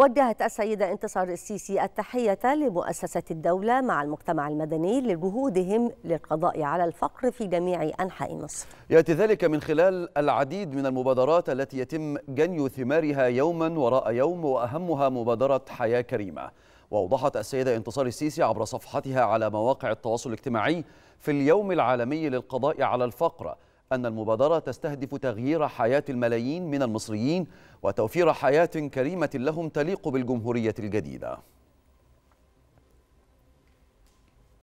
وجهت السيدة انتصار السيسي التحية لمؤسسة الدولة مع المجتمع المدني لجهودهم للقضاء على الفقر في جميع أنحاء مصر يأتي ذلك من خلال العديد من المبادرات التي يتم جني ثمارها يوما وراء يوم وأهمها مبادرة حياة كريمة وأوضحت السيدة انتصار السيسي عبر صفحتها على مواقع التواصل الاجتماعي في اليوم العالمي للقضاء على الفقر أن المبادرة تستهدف تغيير حياة الملايين من المصريين وتوفير حياة كريمة لهم تليق بالجمهورية الجديدة